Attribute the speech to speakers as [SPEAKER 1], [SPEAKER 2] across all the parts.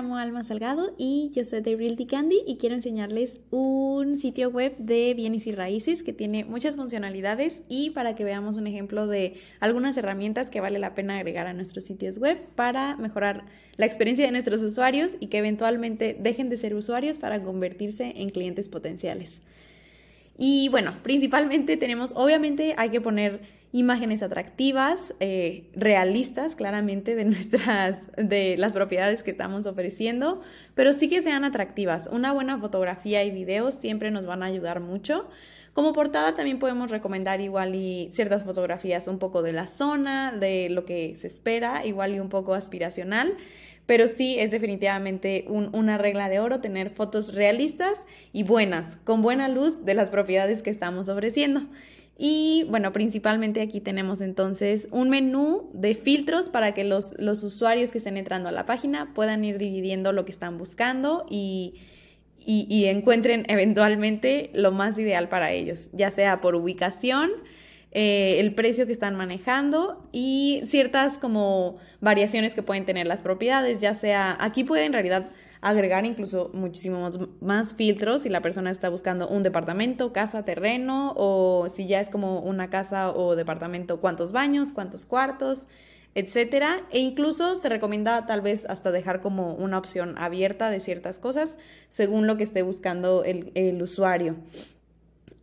[SPEAKER 1] llamo Alma Salgado y yo soy de Realty Candy y quiero enseñarles un sitio web de bienes y raíces que tiene muchas funcionalidades y para que veamos un ejemplo de algunas herramientas que vale la pena agregar a nuestros sitios web para mejorar la experiencia de nuestros usuarios y que eventualmente dejen de ser usuarios para convertirse en clientes potenciales. Y bueno, principalmente tenemos, obviamente hay que poner imágenes atractivas, eh, realistas claramente de nuestras, de las propiedades que estamos ofreciendo, pero sí que sean atractivas. Una buena fotografía y videos siempre nos van a ayudar mucho. Como portada también podemos recomendar igual y ciertas fotografías un poco de la zona, de lo que se espera, igual y un poco aspiracional, pero sí es definitivamente una regla de oro tener fotos realistas y buenas, con buena luz de las propiedades que estamos ofreciendo. Y bueno, principalmente aquí tenemos entonces un menú de filtros para que los, usuarios que estén entrando a la página puedan ir dividiendo lo que están buscando y, encuentren eventualmente lo más ideal para ellos, ya sea por ubicación, eh, el precio que están manejando y ciertas como variaciones que pueden tener las propiedades, ya sea, aquí puede en realidad agregar incluso muchísimos más filtros si la persona está buscando un departamento, casa, terreno o si ya es como una casa o departamento, cuántos baños, cuántos cuartos, etcétera. E incluso se recomienda tal vez hasta dejar como una opción abierta de ciertas cosas según lo que esté buscando el, usuario.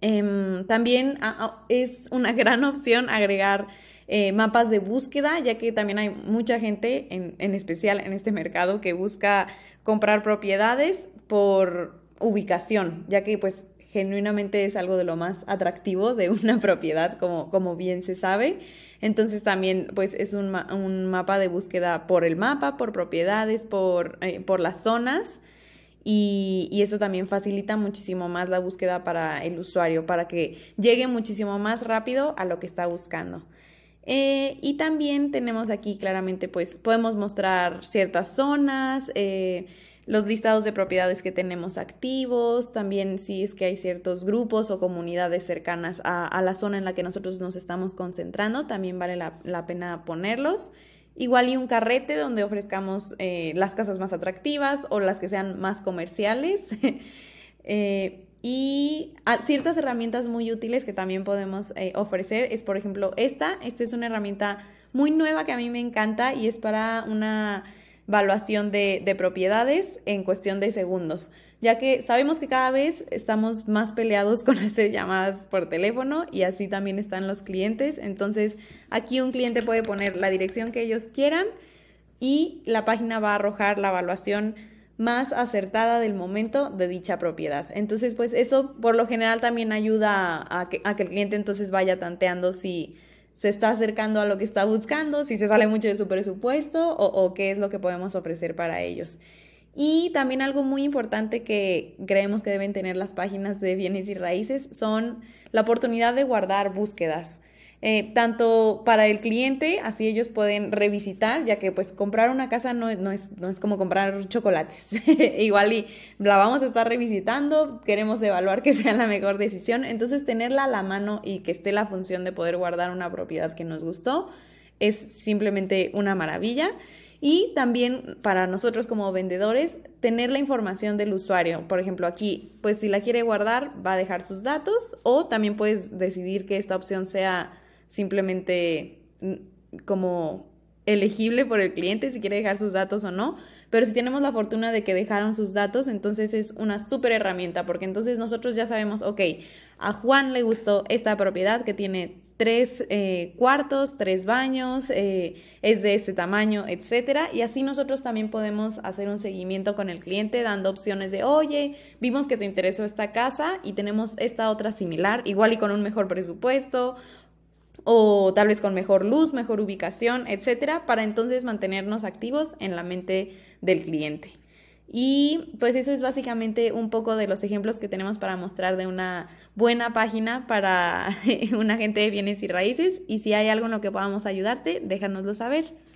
[SPEAKER 1] Em, también ah, ah, es una gran opción agregar eh, mapas de búsqueda, ya que también hay mucha gente, en, especial en este mercado, que busca comprar propiedades por ubicación, ya que pues genuinamente es algo de lo más atractivo de una propiedad, como, bien se sabe. Entonces también pues es un, mapa de búsqueda por el mapa, por propiedades, eh, por, las zonas. Y, y, eso también facilita muchísimo más la búsqueda para el usuario, para que llegue muchísimo más rápido a lo que está buscando. Eh, y también tenemos aquí claramente, pues podemos mostrar ciertas zonas, eh, los listados de propiedades que tenemos activos, también si es que hay ciertos grupos o comunidades cercanas a, la zona en la que nosotros nos estamos concentrando, también vale la, pena ponerlos. Igual y un carrete donde ofrezcamos eh, las casas más atractivas o las que sean más comerciales. y ciertas herramientas muy útiles que también podemos eh, ofrecer es, por ejemplo, esta. Esta es una herramienta muy nueva que a mí me encanta y es para una evaluación de, propiedades en cuestión de segundos, ya que sabemos que cada vez estamos más peleados con hacer llamadas por teléfono y así también están los clientes. Entonces, aquí un cliente puede poner la dirección que ellos quieran y la página va a arrojar la evaluación más acertada del momento de dicha propiedad. Entonces, pues eso por lo general también ayuda a que, el cliente entonces vaya tanteando si se está acercando a lo que está buscando, si se sale mucho de su presupuesto o, o qué es lo que podemos ofrecer para ellos. Y también algo muy importante que creemos que deben tener las páginas de bienes y raíces son la oportunidad de guardar búsquedas. Eh, tanto para el cliente, así ellos pueden revisitar, ya que pues comprar una casa no, no, es, no es, como comprar chocolates. Igual y la vamos a estar revisitando, queremos evaluar que sea la mejor decisión, entonces tenerla a la mano y que esté la función de poder guardar una propiedad que nos gustó es simplemente una maravilla. Y también para nosotros como vendedores, tener la información del usuario. Por ejemplo, aquí, pues si la quiere guardar, va a dejar sus datos o también puedes decidir que esta opción sea simplemente mm, como elegible por el cliente si quiere dejar sus datos o no, pero si tenemos la fortuna de que dejaron sus datos, entonces es una súper herramienta, porque entonces nosotros ya sabemos, ok, a Juan le gustó esta propiedad que tiene tres eh, cuartos, tres baños, eh, es de este tamaño, etcétera. Y así nosotros también podemos hacer un seguimiento con el cliente, dando opciones de, oye, vimos que te interesó esta casa y tenemos esta otra similar, igual y con un mejor presupuesto, o tal vez con mejor luz, mejor ubicación, etcétera, para entonces mantenernos activos en la mente del cliente. Y pues eso es básicamente un poco de los ejemplos que tenemos para mostrar de una buena página para un agente de bienes y raíces. Y si hay algo en lo que podamos ayudarte, déjanoslo saber.